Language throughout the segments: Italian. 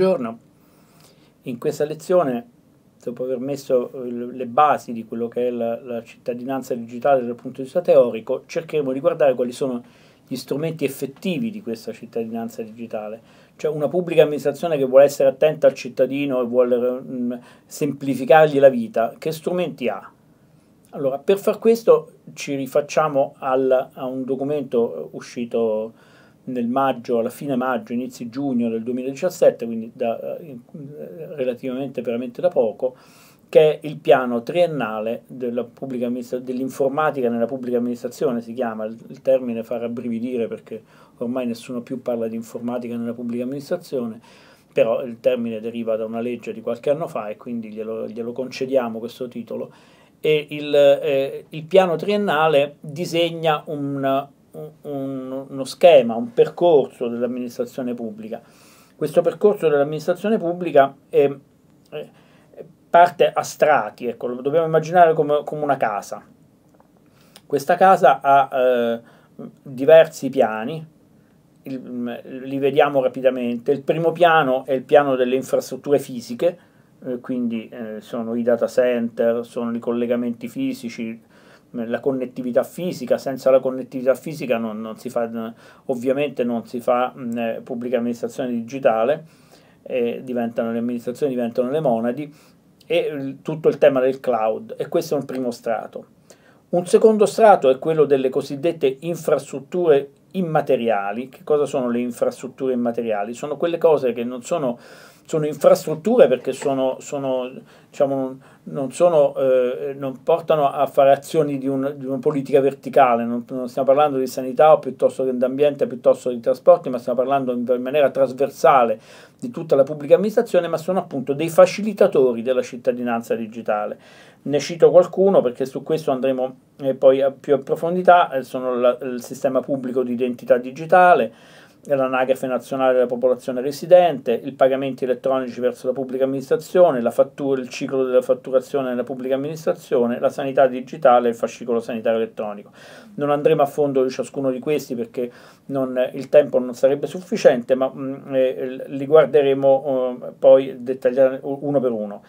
Buongiorno, in questa lezione, dopo aver messo le basi di quello che è la, la, cittadinanza digitale dal punto di vista teorico, cercheremo di guardare quali sono gli strumenti effettivi di questa cittadinanza digitale, cioè una pubblica amministrazione che vuole essere attenta al cittadino e vuole mh, mm, semplificargli la vita, che strumenti ha? Allora, per far questo ci rifacciamo al, a un documento uscito nel maggio, alla fine maggio, inizi giugno del 2017, quindi da, eh, eh, relativamente veramente da poco, che è il piano triennale dell'informatica nella pubblica amministrazione, si chiama, il, il termine fa rabbrividire perché ormai nessuno più parla di informatica nella pubblica amministrazione, però il termine deriva da una legge di qualche anno fa e quindi glielo, glielo concediamo questo titolo. E il, eh, il piano triennale disegna un, un, uno schema, un percorso dell'amministrazione pubblica. Questo percorso dell'amministrazione pubblica è, è parte a strati, ecco, lo dobbiamo immaginare come, come una casa. Questa casa ha eh, diversi piani, il, li vediamo rapidamente. Il primo piano è il piano delle infrastrutture fisiche, eh, quindi eh, sono i data center, sono i collegamenti fisici, la connettività fisica, senza la connettività fisica non, non si fa, ovviamente non si fa mh, eh, pubblica amministrazione digitale, eh, diventano, le amministrazioni diventano le monadi e tutto il tema del cloud e questo è un primo strato. Un secondo strato è quello delle cosiddette infrastrutture immateriali. Che cosa sono le infrastrutture immateriali? Sono quelle cose che non sono sono infrastrutture perché sono, sono, diciamo, non, sono, eh, non, portano a fare azioni di, un, di una politica verticale, non, non, stiamo parlando di sanità o piuttosto che d'ambiente, piuttosto di trasporti, ma stiamo parlando in maniera trasversale di tutta la pubblica amministrazione, ma sono appunto dei facilitatori della cittadinanza digitale. Ne cito qualcuno perché su questo andremo eh, poi a più approfondità, eh, sono la, il sistema pubblico di identità digitale, l'anagrafe nazionale della popolazione residente, i pagamenti elettronici verso la pubblica amministrazione, la fattura, il ciclo della fatturazione nella pubblica amministrazione, la sanità digitale e il fascicolo sanitario elettronico. Non andremo a fondo di ciascuno di questi perché non, il tempo non sarebbe sufficiente, ma mh, mm, eh, li guarderemo eh, poi dettagliare uno per uno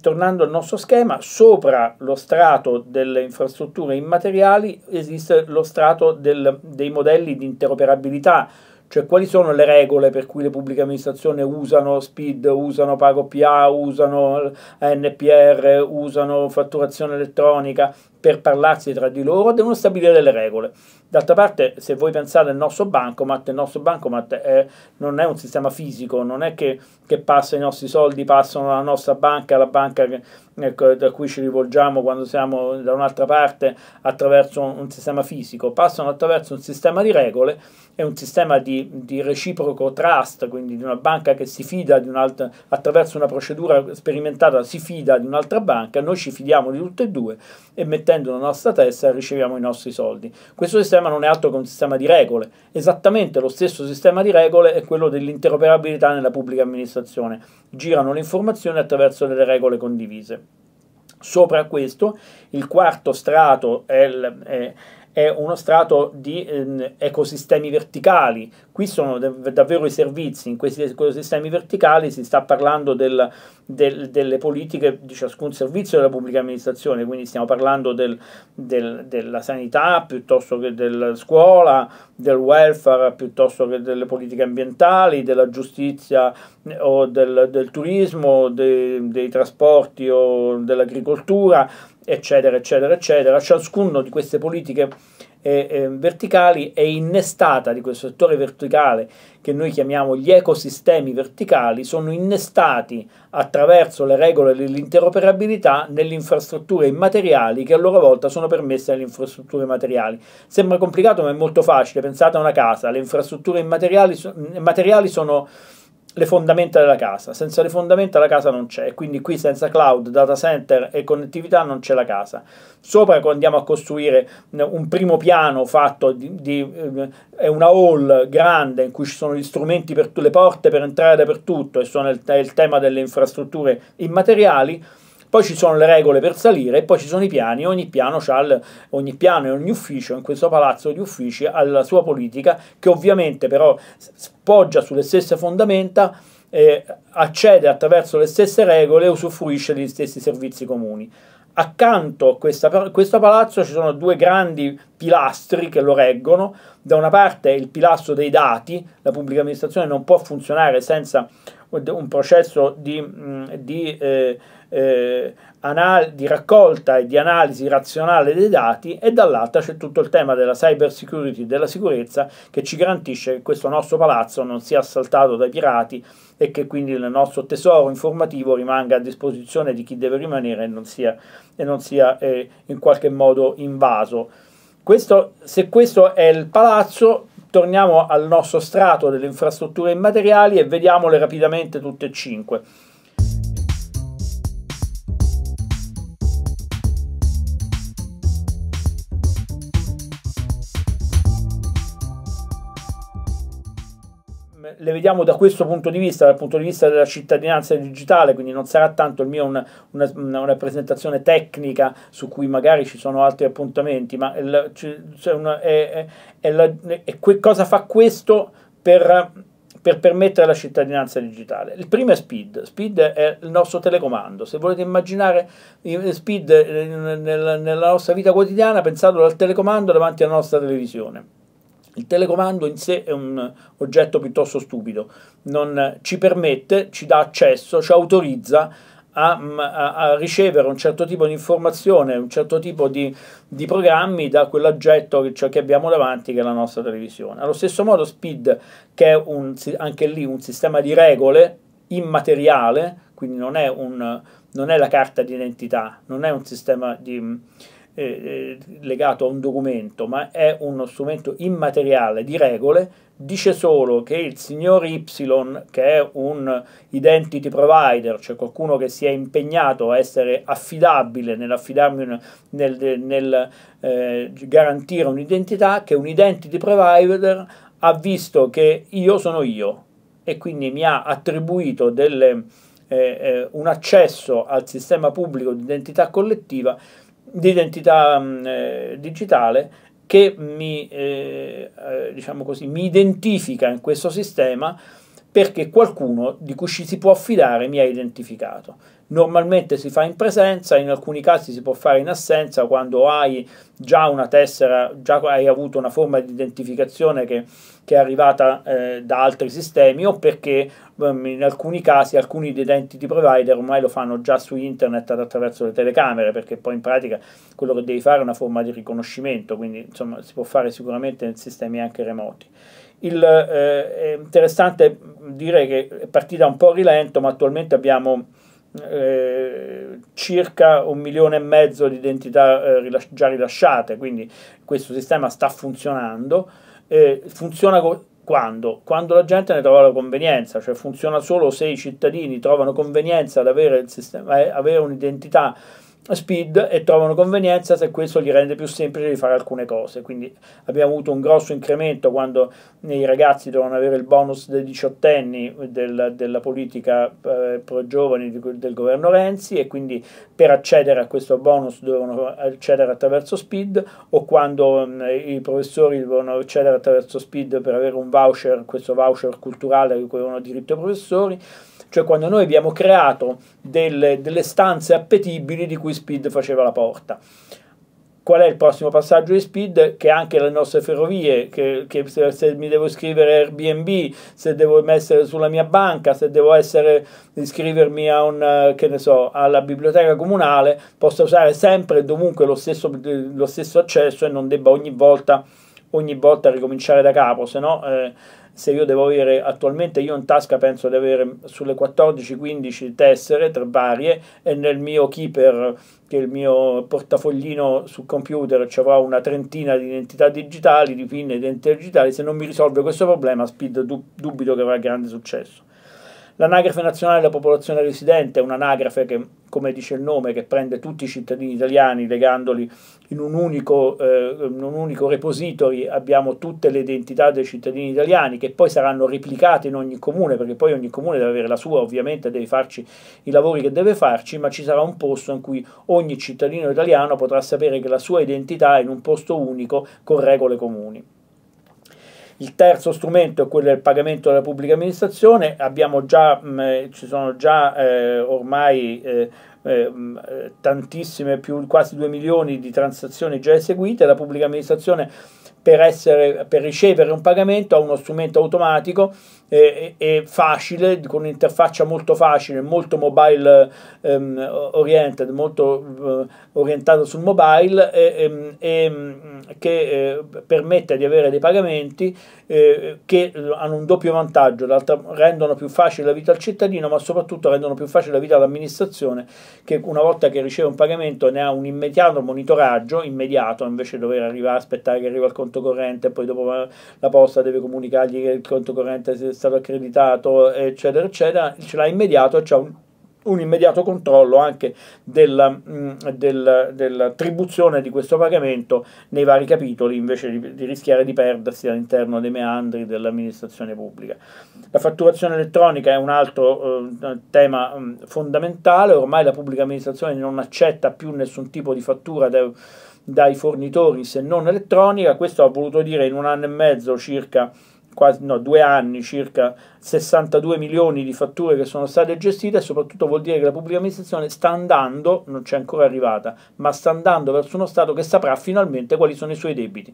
tornando al nostro schema, sopra lo strato delle infrastrutture immateriali esiste lo strato del, dei modelli di interoperabilità, cioè quali sono le regole per cui le pubbliche amministrazioni usano SPID, usano PagoPA, usano eh, NPR, usano fatturazione elettronica per parlarsi tra di loro? Devono stabilire delle regole. D'altra parte, se voi pensate al nostro bancomat, il nostro bancomat è, non è un sistema fisico, non è che, che passa, i nostri soldi passano dalla nostra banca alla banca che, ecco, da cui ci rivolgiamo quando siamo da un'altra parte attraverso un, un, sistema fisico, passano attraverso un sistema di regole e un sistema di, di reciproco trust, quindi di una banca che si fida di un'altra, attraverso una procedura sperimentata si fida di un'altra banca, noi ci fidiamo di tutte e due e mettendo la nostra testa riceviamo i nostri soldi. Questo sistema sistema non è altro che un sistema di regole. Esattamente lo stesso sistema di regole è quello dell'interoperabilità nella pubblica amministrazione. Girano le informazioni attraverso delle regole condivise. Sopra questo, il quarto strato è, il, è è uno strato di eh, ecosistemi verticali. Qui sono dav davvero i servizi, in questi ecosistemi verticali si sta parlando del, del, delle politiche di ciascun servizio della pubblica amministrazione, quindi stiamo parlando del, della sanità piuttosto che della scuola, del welfare piuttosto che delle politiche ambientali, della giustizia eh, o del, turismo, de, dei trasporti o dell'agricoltura eccetera, eccetera, eccetera. Ciascuno di queste politiche eh, eh verticali è innestata di questo settore verticale che noi chiamiamo gli ecosistemi verticali, sono innestati attraverso le regole dell'interoperabilità nelle infrastrutture immateriali che a loro volta sono permesse nelle infrastrutture materiali. Sembra complicato ma è molto facile, pensate a una casa, le infrastrutture immateriali, immateriali sono le fondamenta della casa. Senza le fondamenta la casa non c'è, quindi qui senza cloud, data center e connettività non c'è la casa. Sopra quando andiamo a costruire un primo piano fatto di, di eh, una hall grande in cui ci sono gli strumenti per le porte per entrare dappertutto e sono il, il tema delle infrastrutture immateriali poi ci sono le regole per salire, e poi ci sono i piani, ogni piano, il, ogni piano e ogni ufficio in questo palazzo di uffici ha la sua politica che ovviamente però poggia sulle stesse fondamenta accede attraverso le stesse regole e usufruisce degli stessi servizi comuni. Accanto a questa, questo palazzo ci sono due grandi pilastri che lo reggono. Da una parte il pilastro dei dati, la pubblica amministrazione non può funzionare senza un processo di, mm, di, eh, eh, di, raccolta e di analisi razionale dei dati e dall'altra c'è tutto il tema della cyber security, della sicurezza che ci garantisce che questo nostro palazzo non sia assaltato dai pirati e che quindi il nostro tesoro informativo rimanga a disposizione di chi deve rimanere e non sia, e non sia eh, in qualche modo invaso. Questo, se questo è il palazzo, torniamo al nostro strato delle infrastrutture immateriali e vediamole rapidamente tutte e cinque. le vediamo da questo punto di vista, dal punto di vista della cittadinanza digitale, quindi non sarà tanto il mio una, una, una presentazione tecnica su cui magari ci sono altri appuntamenti, ma il, cioè una, è, è, è, la, è que, cosa fa questo per, per permettere la cittadinanza digitale. Il primo è Speed, Speed è il nostro telecomando, se volete immaginare Speed eh, nella, nella nostra vita quotidiana pensatelo al telecomando davanti alla nostra televisione. Il telecomando in sé è un oggetto piuttosto stupido, non ci permette, ci dà accesso, ci autorizza a, mm, a, a ricevere un certo tipo di informazione, un certo tipo di, di programmi da quell'oggetto che, cioè, che, abbiamo davanti, che è la nostra televisione. Allo stesso modo, SPID, che è un, anche lì un sistema di regole immateriale, quindi non è, un, non è la carta d'identità, non è un sistema di eh, eh, legato a un documento, ma è uno strumento immateriale di regole, dice solo che il signor Y, che è un identity provider, cioè qualcuno che si è impegnato a essere affidabile nell'affidarmi nel, nel eh, garantire un'identità, che un identity provider ha visto che io sono io e quindi mi ha attribuito delle, eh, eh, un accesso al sistema pubblico di identità collettiva di identità mh, mm, eh, digitale che mi, eh, eh, diciamo così, mi identifica in questo sistema perché qualcuno di cui ci si può affidare mi ha identificato normalmente si fa in presenza, in alcuni casi si può fare in assenza quando hai già una tessera, già hai avuto una forma di identificazione che, che è arrivata eh, da altri sistemi o perché um, in alcuni casi alcuni identity provider ormai lo fanno già su internet attraverso le telecamere perché poi in pratica quello che devi fare è una forma di riconoscimento, quindi insomma si può fare sicuramente in sistemi anche remoti. Il, eh, è interessante dire che è partita un po' rilento ma attualmente abbiamo eh, circa un milione e mezzo di identità eh, rilas- già rilasciate, quindi questo sistema sta funzionando. Eh, funziona co- quando? Quando la gente ne trova la convenienza, cioè funziona solo se i cittadini trovano convenienza ad avere, sistema, eh, avere un'identità speed e trovano convenienza se questo gli rende più semplice di fare alcune cose. Quindi abbiamo avuto un grosso incremento quando i ragazzi devono avere il bonus dei diciottenni del, della politica eh, pro giovani del governo Renzi e quindi per accedere a questo bonus devono accedere attraverso speed o quando mh, mm, i professori devono accedere attraverso speed per avere un voucher, questo voucher culturale di cui avevano diritto i professori cioè quando noi abbiamo creato delle, delle stanze appetibili di cui Speed faceva la porta qual è il prossimo passaggio di speed che anche le nostre ferrovie che, che se, se, mi devo iscrivere a Airbnb se devo essere sulla mia banca se devo essere, iscrivermi a un che ne so alla biblioteca comunale possa usare sempre e dovunque lo stesso, lo stesso accesso e non debba ogni volta ogni volta ricominciare da capo, se no eh, se io devo avere attualmente io in tasca penso di avere sulle 14-15 tessere tra varie e nel mio keeper che è il mio portafoglino sul computer ci avrà una trentina di identità digitali, di pin identità digitali, se non mi risolve questo problema Speed dubito che avrà grande successo. L'anagrafe nazionale della popolazione residente è un'anagrafe che, come dice il nome, che prende tutti i cittadini italiani legandoli in un unico, eh, in un unico repository. Abbiamo tutte le identità dei cittadini italiani che poi saranno replicate in ogni comune, perché poi ogni comune deve avere la sua, ovviamente deve farci i lavori che deve farci, ma ci sarà un posto in cui ogni cittadino italiano potrà sapere che la sua identità è in un posto unico con regole comuni. Il terzo strumento è quello del pagamento della pubblica amministrazione, già, mh, mm, eh, ci sono già eh, ormai eh, eh, mm, eh tantissime, più, quasi 2 milioni di transazioni già eseguite, la pubblica amministrazione per, essere, per ricevere un pagamento ha uno strumento automatico e, e facile, con un'interfaccia molto facile, molto mobile ehm, oriented, molto eh, orientato sul mobile, e, ehm, e, mm, che eh, permette di avere dei pagamenti eh, che hanno un doppio vantaggio, rendono più facile la vita al cittadino, ma soprattutto rendono più facile la vita all'amministrazione che una volta che riceve un pagamento ne ha un immediato monitoraggio, immediato, invece di dover arrivare, aspettare che arriva il conto corrente, poi dopo la posta deve comunicargli che il conto corrente si stato accreditato, eccetera, eccetera, ce l'ha immediato e c'è un, un, immediato controllo anche dell'attribuzione del, mm, di questo pagamento nei vari capitoli, invece di, di rischiare di perdersi all'interno dei meandri dell'amministrazione pubblica. La fatturazione elettronica è un altro eh, tema mh, mm, fondamentale, ormai la pubblica amministrazione non accetta più nessun tipo di fattura. De, dai fornitori se non elettronica, questo ha voluto dire in un anno e mezzo circa quasi no, due anni circa 62 milioni di fatture che sono state gestite e soprattutto vuol dire che la pubblica amministrazione sta andando, non c'è ancora arrivata, ma sta andando verso uno Stato che saprà finalmente quali sono i suoi debiti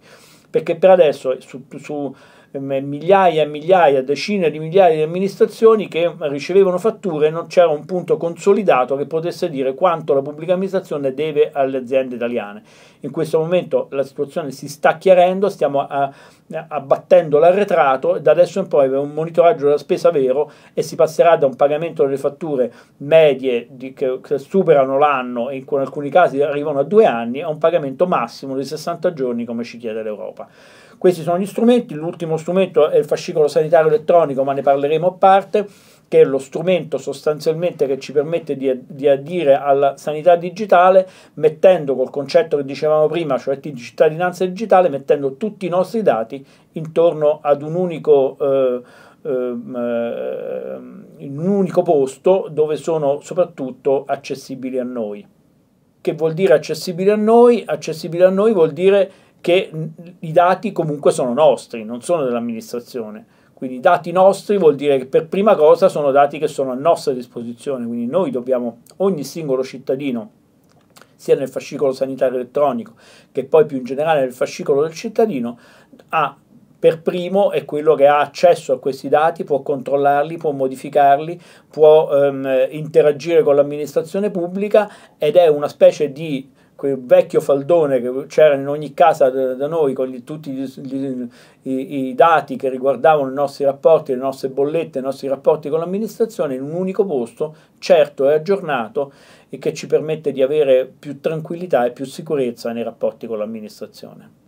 perché per adesso su, su ehm, migliaia e migliaia, decine di migliaia di amministrazioni che ricevevano fatture non c'era un punto consolidato che potesse dire quanto la pubblica amministrazione deve alle aziende italiane. In questo momento la situazione si sta chiarendo, stiamo a, abbattendo l'arretrato e da adesso in poi un monitoraggio della spesa vero e si passerà da un pagamento delle fatture medie di, che, che, superano l'anno e in alcuni casi arrivano a due anni a un pagamento massimo di 60 giorni come ci chiede l'Europa. Europa. Questi sono gli strumenti, l'ultimo strumento è il fascicolo sanitario elettronico, ma ne parleremo a parte, che è lo strumento sostanzialmente che ci permette di, di adire alla sanità digitale, mettendo col concetto che dicevamo prima, cioè di cittadinanza digitale, mettendo tutti i nostri dati intorno ad un unico... Eh, ehm, eh in un unico posto dove sono soprattutto accessibili a noi. Che vuol dire accessibili a noi? Accessibili a noi vuol dire che i dati comunque sono nostri, non sono dell'amministrazione. Quindi dati nostri vuol dire che per prima cosa sono dati che sono a nostra disposizione, quindi noi dobbiamo, ogni singolo cittadino, sia nel fascicolo sanitario elettronico che poi più in generale nel fascicolo del cittadino, ha per primo è quello che ha accesso a questi dati, può controllarli, può modificarli, può ehm, interagire con l'amministrazione pubblica ed è una specie di quel vecchio faldone che c'era in ogni casa da, da noi con gli, tutti gli, gli, i, i, dati che riguardavano i nostri rapporti, le nostre bollette, i nostri rapporti con l'amministrazione in un unico posto, certo e aggiornato, e che ci permette di avere più tranquillità e più sicurezza nei rapporti con l'amministrazione.